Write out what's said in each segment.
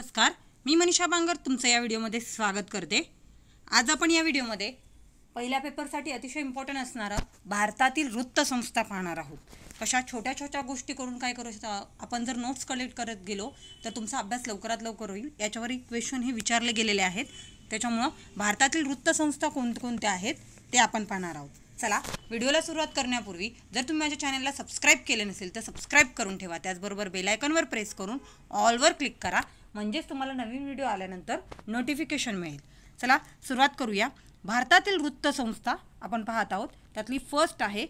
नमस्कार मी मनीषा बांगर तुमचं या व्हिडिओमध्ये स्वागत करते आज आपण या व्हिडिओमध्ये पहिल्या पेपरसाठी अतिशय इम्पॉर्टंट असणारं भारतातील वृत्तसंस्था पाहणार आहोत कशा छोट्या छोट्या गोष्टी करून काय करू शकता आपण जर नोट्स कलेक्ट करत गेलो तर तुमचा अभ्यास लवकरात लवकर होईल याच्यावर क्वेश्चन हे विचारले गेलेले आहेत त्याच्यामुळं भारतातील वृत्तसंस्था कोणकोणत्या आहेत ते आपण पाहणार आहोत चला व्हिडिओला सुरुवात करण्यापूर्वी जर तुम्ही माझ्या चॅनलला सबस्क्राईब केले नसेल तर सबस्क्राईब करून ठेवा त्याचबरोबर बेलायकनवर प्रेस करून ऑलवर क्लिक करा म्हणजेच तुम्हाला नवीन व्हिडिओ आल्यानंतर नोटिफिकेशन मिळेल चला सुरुवात करूया भारतातील वृत्तसंस्था आपण पाहत आहोत त्यातली फर्स्ट आहे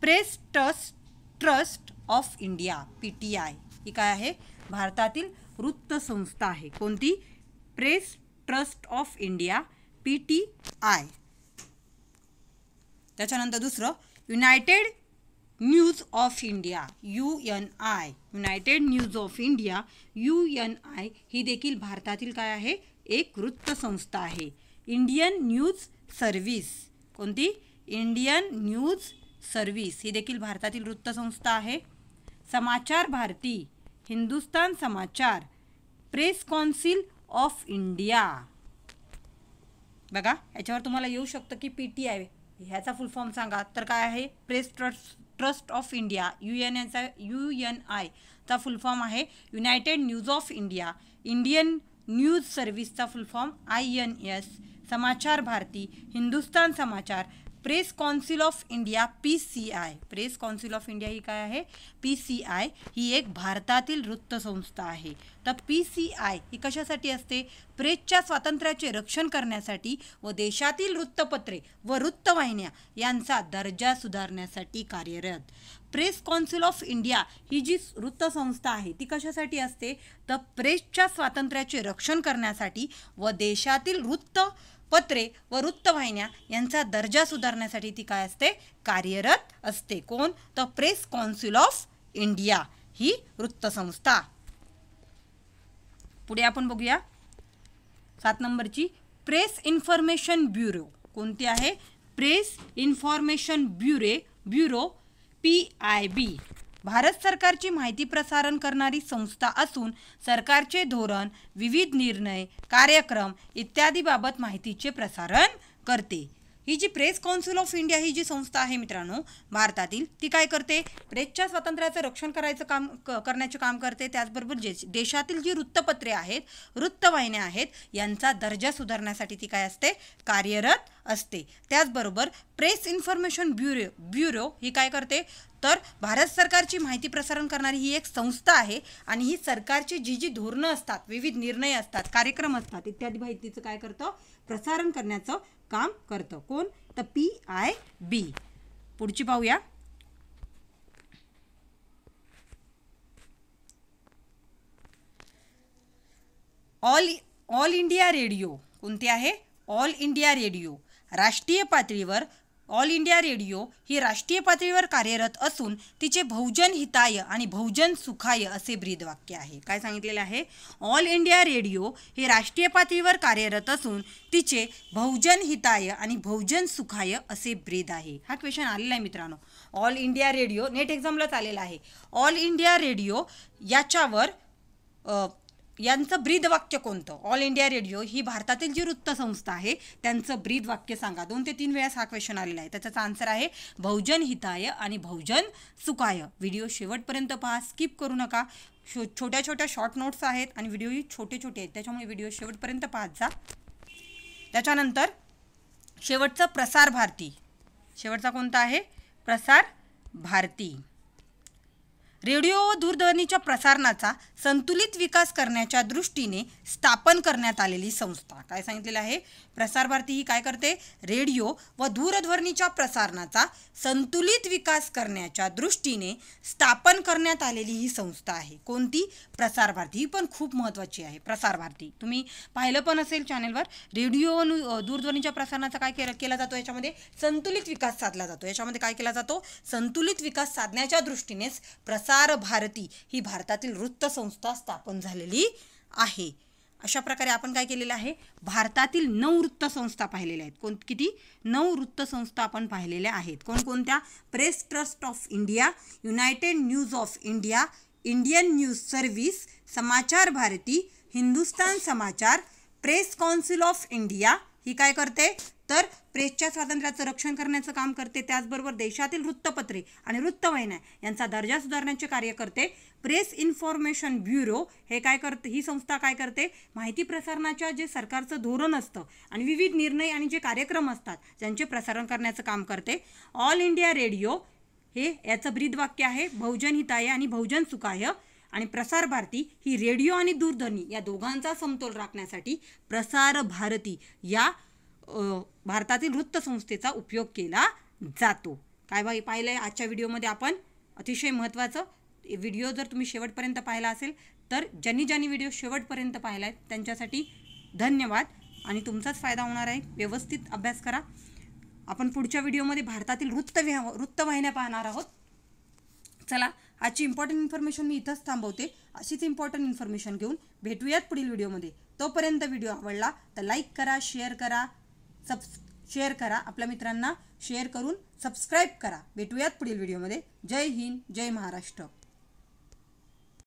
press trust trust of India P T I ही काय आहे भारतातील वृत्तसंस्था आहे कोणती press trust of India P T I त्याच्यानंतर दुसरं united news of India U N I united news of India U N I ही देखील भारतातील काय आहे एक वृत्तसंस्था आहे इंडियन न्यूज सर्व्हिस कोणती इंडियन न्यूज सर्व्हिस ही देखील भारतातील वृत्तसंस्था आहे Samachar Bharati Hindustan Samachar press council of India बघा याच्यावर तुम्हाला येऊ शकतं की पी टी आय ह्याचा फुल फॉर्म सांगा तर काय आहे press trust trust of India U N एचा यू एन आय चा फुलफॉर्म आहे united news of India Indian news सर्व्हिसचा full form I N S Samachar Bharati Hindustan Samachar press council of India P C I press council of India ही काय आहे P C I ही एक भारतातील वृत्तसंस्था आहे तर पी सी आय ही कशासाठी असते प्रेसच्या स्वातंत्र्याचे रक्षण करण्यासाठी व देशातील वृत्तपत्रे व वृत्तवाहिन्या यांचा दर्जा सुधारण्यासाठी कार्यरत प्रेस कौन्सिल ऑफ इंडिया ही जी वृत्तसंस्था आहे ती कशासाठी असते तर प्रेसच्या स्वातंत्र्याचे रक्षण करण्यासाठी व देशातील वृत्तपत्रे व वृत्तवाहिन्या यांचा दर्जा सुधारण्यासाठी ती काय असते कार्यरत असते कोण तर प्रेस कौन्सिल ऑफ इंडिया ही वृत्तसंस्था पुढे आपण बघूया सात नंबरची प्रेस इन्फॉर्मेशन ब्युरो कोणती आहे press information bureau bureau P I B Bharat सरकारची माहिती प्रसारण करणारी संस्था असून सरकारचे धोरण विविध निर्णय कार्यक्रम इत्यादीबाबत माहितीचे प्रसारण करते ही जी प्रेस कौन्सिल ऑफ इंडिया ही जी संस्था आहे मित्रांनो भारतातील ती काय करते प्रेसच्या स्वातंत्र्याचं रक्षण करायचं काम करण्याचे काम करते त्याचबरोबर जे देशातील जी वृत्तपत्रे आहेत वृत्तवाहिन्या आहेत यांचा दर्जा सुधारण्यासाठी ती काय असते कार्यरत असते त्याचबरोबर प्रेस इन्फॉर्मेशन ब्युरो ब्युरो ही काय करते तर भारत सरकारची माहिती प्रसारण करणारी ही एक संस्था आहे आणि ही सरकारची जी जी धोरणं असतात विविध निर्णय असतात कार्यक्रम असतात इत्यादी माहितीचं काय करतं प्रसारण करण्याचं काम करतं कोण तर पी आय बी पुढची पाहूया ऑल ऑल इंडिया रेडिओ कोणते आहे ऑल इंडिया रेडिओ राष्ट्रीय पातळीवर ऑल इंडिया रेडिओ ही राष्ट्रीय पातळीवर कार्यरत असून तिचे बहुजन हिताय आणि बहुजन सुखाय असे ब्रीद वाक्य आहे काय सांगितलेलं आहे ऑल इंडिया रेडिओ हे राष्ट्रीय पातळीवर कार्यरत असून तिचे बहुजन हिताय आणि बहुजन सुखाय असे ब्रीद आहे हा क्वेश्चन आलेला आहे मित्रांनो ऑल इंडिया रेडिओ नेट एक्झामलाच आलेला आहे ऑल इंडिया रेडिओ याच्यावर यांचं ब्रीद वाक्य कोणतं ऑल इंडिया रेडिओ ही भारतातील जी वृत्तसंस्था आहे त्यांचं ब्रीद वाक्य सांगा दोन ते तीन वेळेस हा क्वेश्चन आलेला आहे त्याचा आन्सर आहे बहुजन हिताय आणि बहुजन सुखाय व्हिडिओ शेवटपर्यंत पहा स्किप करू नका शो छोट्या छोट्या शॉर्ट नोट्स आहेत आणि व्हिडिओही छोटे छोटे आहेत त्याच्यामुळे व्हिडिओ शेवटपर्यंत पाहत जा त्याच्यानंतर शेवटचं प्रसार भारती शेवटचा कोणता आहे प्रसार भारती रेडिओ व दूरध्वनीच्या प्रसारणाचा संतुलित विकास करण्याच्या दृष्टीने स्थापन करण्यात आलेली संस्था काय सांगितलेलं आहे प्रसारभारती ही काय करते रेडिओ व दूरध्वनीच्या प्रसारणाचा संतुलित विकास करण्याच्या दृष्टीने स्थापन करण्यात आलेली ही संस्था आहे कोणती प्रसारभारती ही पण खूप महत्त्वाची आहे प्रसारभारती तुम्ही पाहिलं पण असेल चॅनेलवर रेडिओ व दूरध्वनीच्या प्रसारणाचा काय केला केला जातो याच्यामध्ये संतुलित विकास साधला जातो याच्यामध्ये काय केला जातो संतुलित विकास साधण्याच्या दृष्टीनेच प्रसार प्रसार भारती ही भारतातील वृत्तसंस्था स्थापन झालेली आहे अशा प्रकारे आपण काय केलेलं आहे भारतातील नऊ वृत्तसंस्था पाहिलेल्या आहेत कोण किती नऊ वृत्तसंस्था आपण पाहिलेल्या आहेत कोणकोणत्या press trust of India united news of India Indian news service Samachar Bharati Hindustan Samachar press council of India ही काय करते तर प्रेसच्या स्वातंत्र्याचं रक्षण करण्याचं काम करते त्याचबरोबर देशातील वृत्तपत्रे आणि वृत्तवाहिन्या यांचा दर्जा सुधारण्याचे कार्य करते प्रेस इन्फॉर्मेशन ब्युरो हे काय करते ही संस्था काय करते माहिती प्रसारणाच्या जे सरकारचं धोरण असतं आणि विविध निर्णय आणि जे कार्यक्रम असतात त्यांचे प्रसारण करण्याचं काम करते ऑल इंडिया रेडिओ हे याचं ब्रीदवाक्य आहे बहुजन हिताय आणि बहुजन सुखाय आणि प्रसार भारती ही रेडिओ आणि दूरध्वनी या दोघांचा समतोल राखण्यासाठी प्रसार भारती या भारतातील वृत्तसंस्थेचा उपयोग केला जातो काय बाई पाहिलं आहे आजच्या व्हिडिओमध्ये आपण अतिशय महत्त्वाचं व्हिडिओ जर तुम्ही शेवटपर्यंत पाहिला असेल तर ज्यांनी ज्यांनी व्हिडिओ शेवटपर्यंत पाहिला आहे त्यांच्यासाठी धन्यवाद आणि तुमचाच फायदा होणार आहे व्यवस्थित अभ्यास करा आपण पुढच्या व्हिडिओमध्ये भारतातील वृत्त वृत्तवाहिन्या पाहणार आहोत चला आजची इम्पॉर्टंट इन्फॉर्मेशन मी इथंच थांबवते अशीच इम्पॉर्टंट इन्फॉर्मेशन घेऊन भेटूयात पुढील व्हिडिओमध्ये तोपर्यंत व्हिडिओ आवडला तर लाईक करा शेअर करा सब शेअर करा आपल्या मित्रांना शेअर करून सबस्क्राईब करा भेटूयात पुढील व्हिडिओमध्ये जय हिंद जय महाराष्ट्र